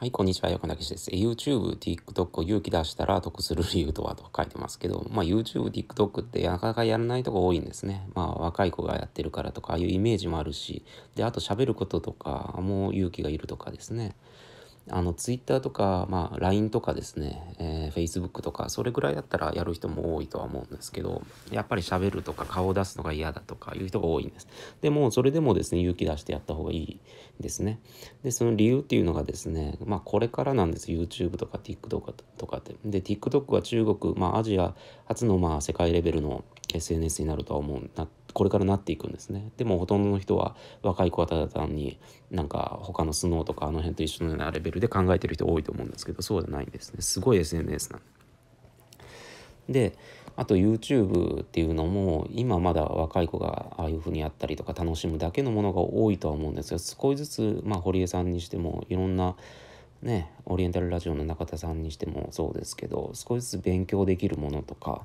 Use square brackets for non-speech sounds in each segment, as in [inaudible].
はい、こんにちは。横田岸です。YouTube、TikTok を勇気出したら得する理由とはと書いてますけど、まあ、YouTube、TikTok ってなかなかやらないとこ多いんですね。まあ、若い子がやってるからとか、ああいうイメージもあるし、で、あと喋ることとか、もう勇気がいるとかですね。あの Twitter とか、まあ、LINE とかですね、えー、Facebook とかそれぐらいだったらやる人も多いとは思うんですけどやっぱりしゃべるとか顔を出すのが嫌だとかいう人が多いんですでもそれでもですね勇気出してやった方がいいですねでその理由っていうのがですねまあこれからなんです YouTube とか TikTok とかってで TikTok は中国、まあ、アジア初のまあ世界レベルの SNS になるとは思うなこれからなっていくんですねでもほとんどの人は若い子はただ単になんか他のスノーとかあの辺と一緒のようなレベルで考えてる人多いと思うんですけどそうじゃないんですねすごい SNS なんであと YouTube っていうのも今まだ若い子がああいうふうにやったりとか楽しむだけのものが多いとは思うんですが少しずつ、まあ、堀江さんにしてもいろんなねオリエンタルラジオの中田さんにしてもそうですけど少しずつ勉強できるものとか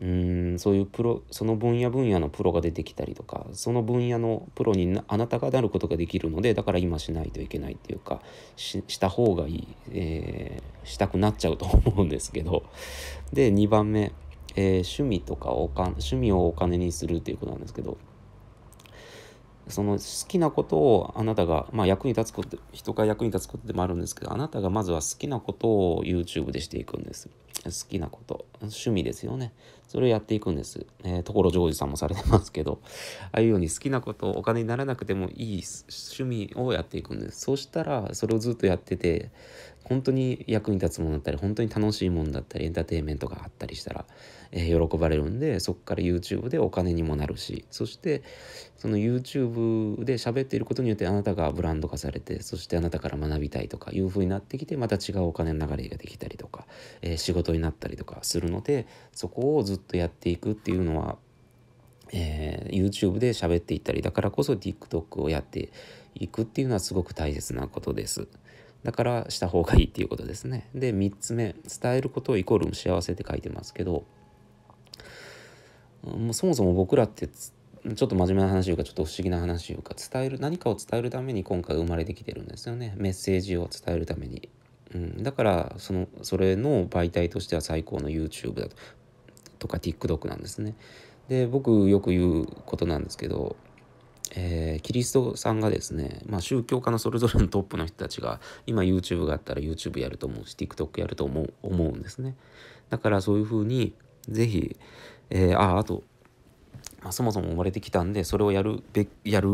うんそういうプロその分野分野のプロが出てきたりとかその分野のプロにあなたがなることができるのでだから今しないといけないっていうかした方がいい、えー、したくなっちゃうと思うんですけどで2番目、えー、趣味とかおか趣味をお金にするっていうことなんですけどその好きなことをあなたが、まあ、役に立つこと人が役に立つことでもあるんですけどあなたがまずは好きなことを YouTube でしていくんです。好きなこと趣味ですよねそれをやっていくんです、えー、ろジョージさんもされてますけどああいうように好きなことをお金にならなくてもいい趣味をやっていくんですそうしたらそれをずっとやってて本当に役に立つものだったり本当に楽しいものだったりエンターテインメントがあったりしたら、えー、喜ばれるんでそこから YouTube でお金にもなるしそしてその YouTube で喋っていることによってあなたがブランド化されてそしてあなたから学びたいとかいうふうになってきてまた違うお金の流れができたりとか、えー、仕事になったりとかするのでそこをずっとやっていくっていうのはえー、YouTube で喋っていったりだからこそ TikTok をやっていくっていうのはすごく大切なことです。だからした方がいいっていうことですね。で3つ目伝えることイコール幸せって書いてますけどもうそもそも僕らってちょっと真面目な話言うかちょっと不思議な話言うか伝える何かを伝えるために今回生まれてきてるんですよねメッセージを伝えるために、うん、だからそのそれの媒体としては最高の YouTube だととか TikTok なんですねで僕よく言うことなんですけどえー、キリストさんがですね、まあ、宗教家のそれぞれのトップの人たちが今 YouTube があったら YouTube やると思うし TikTok やると思う思うんですねだからそういうふうにぜひ、えー、ああと、まあ、そもそも生まれてきたんでそれをやるべやる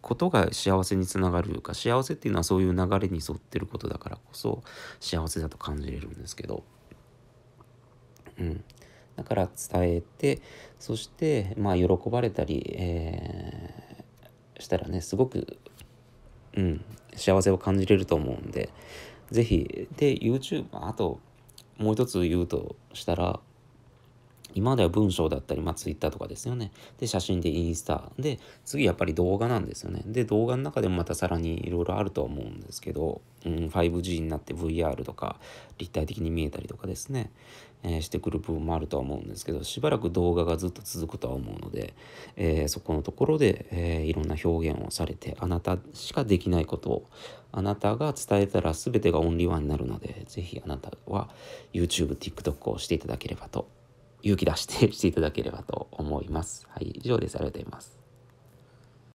ことが幸せにつながるというか幸せっていうのはそういう流れに沿ってることだからこそ幸せだと感じれるんですけどうんだから伝えてそしてまあ喜ばれたり、えーしたらねすごく、うん、幸せを感じれると思うんで是非で YouTube あともう一つ言うとしたら今までは文章だったり、まあ、Twitter とかですよね。で、写真でインスタ。で、次やっぱり動画なんですよね。で、動画の中でもまたさらにいろいろあるとは思うんですけど、うん、5G になって VR とか立体的に見えたりとかですね、えー、してくる部分もあるとは思うんですけど、しばらく動画がずっと続くとは思うので、えー、そこのところで、えー、いろんな表現をされて、あなたしかできないことを、あなたが伝えたら全てがオンリーワンになるので、ぜひあなたは YouTube、TikTok をしていただければと勇気出して [laughs] していただければと思います。はい、以上です。ありがとうございます。